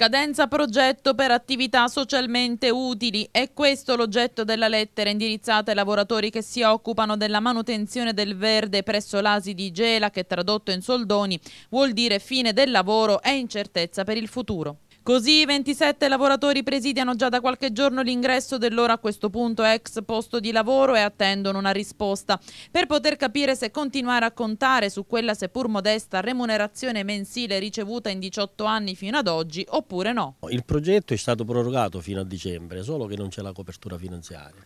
scadenza progetto per attività socialmente utili. È questo l'oggetto della lettera indirizzata ai lavoratori che si occupano della manutenzione del verde presso l'ASI di Gela che tradotto in soldoni vuol dire fine del lavoro e incertezza per il futuro. Così i 27 lavoratori presidiano già da qualche giorno l'ingresso dell'ora a questo punto ex posto di lavoro e attendono una risposta per poter capire se continuare a contare su quella seppur modesta remunerazione mensile ricevuta in 18 anni fino ad oggi oppure no. Il progetto è stato prorogato fino a dicembre, solo che non c'è la copertura finanziaria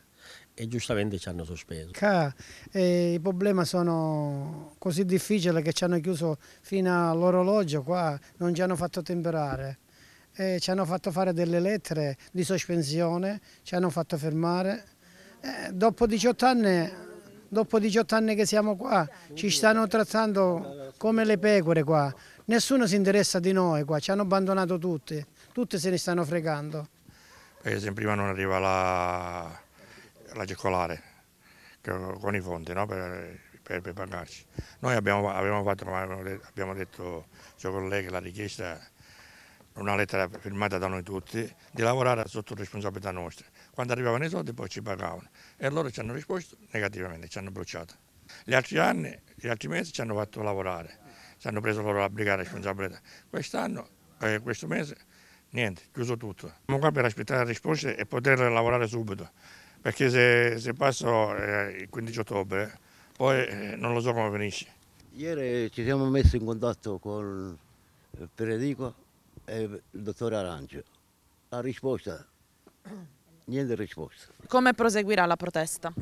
e giustamente ci hanno sospeso. Ca, eh, I problemi sono così difficili che ci hanno chiuso fino all'orologio qua, non ci hanno fatto temperare e ci hanno fatto fare delle lettere di sospensione, ci hanno fatto fermare. E dopo 18 anni dopo 18 anni che siamo qua, ci stanno trattando come le pecore qua. Nessuno si interessa di noi qua, ci hanno abbandonato tutti, tutti se ne stanno fregando. Perché esempio prima non arriva la, la circolare con i fondi no? per, per, per, pagarci. Noi abbiamo, abbiamo, fatto, abbiamo detto, suo collega, la richiesta una lettera firmata da noi tutti, di lavorare sotto responsabilità nostra. Quando arrivavano i soldi poi ci pagavano e loro ci hanno risposto negativamente, ci hanno bruciato. Gli altri anni, gli altri mesi ci hanno fatto lavorare, ci hanno preso loro la brigata responsabilità. Quest'anno, eh, questo mese, niente, chiuso tutto. Siamo qua per aspettare risposte e poter lavorare subito, perché se, se passo eh, il 15 ottobre, poi eh, non lo so come finisce. Ieri ci siamo messi in contatto con Peredico eh, e il dottor Arancio. La risposta, niente risposta. Come proseguirà la protesta?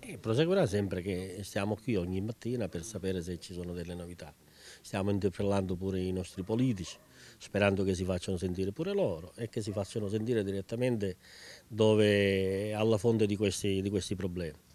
E eh, proseguirà sempre che stiamo qui ogni mattina per sapere se ci sono delle novità. Stiamo interpellando pure i nostri politici, sperando che si facciano sentire pure loro e che si facciano sentire direttamente dove, alla fonte di questi, di questi problemi.